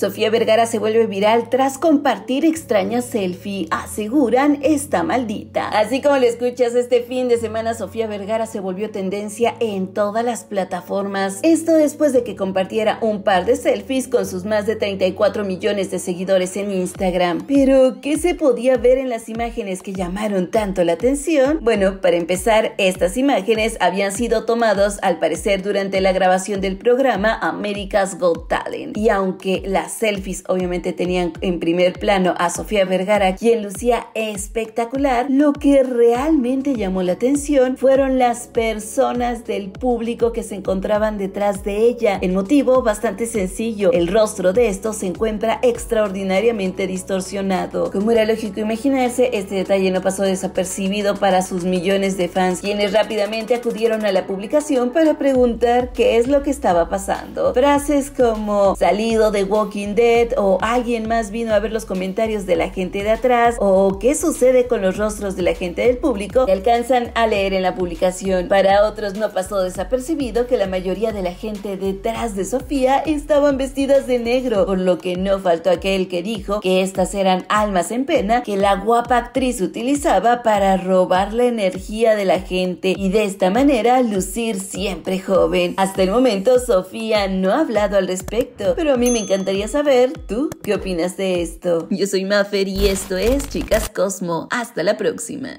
Sofía Vergara se vuelve viral tras compartir extrañas selfies, aseguran esta maldita. Así como le escuchas, este fin de semana Sofía Vergara se volvió tendencia en todas las plataformas. Esto después de que compartiera un par de selfies con sus más de 34 millones de seguidores en Instagram. Pero, ¿qué se podía ver en las imágenes que llamaron tanto la atención? Bueno, para empezar, estas imágenes habían sido tomadas al parecer durante la grabación del programa America's Got Talent. Y aunque las selfies obviamente tenían en primer plano a Sofía Vergara, quien lucía espectacular, lo que realmente llamó la atención fueron las personas del público que se encontraban detrás de ella. El motivo, bastante sencillo, el rostro de estos se encuentra extraordinariamente distorsionado. Como era lógico imaginarse, este detalle no pasó desapercibido para sus millones de fans, quienes rápidamente acudieron a la publicación para preguntar qué es lo que estaba pasando. Frases como salido de Walking Dead o alguien más vino a ver los comentarios de la gente de atrás o qué sucede con los rostros de la gente del público que alcanzan a leer en la publicación. Para otros no pasó desapercibido que la mayoría de la gente detrás de Sofía estaban vestidas de negro, por lo que no faltó aquel que dijo que estas eran almas en pena que la guapa actriz utilizaba para robar la energía de la gente y de esta manera lucir siempre joven. Hasta el momento Sofía no ha hablado al respecto, pero a mí me encantaría saber tú qué opinas de esto. Yo soy Maffer y esto es Chicas Cosmo. Hasta la próxima.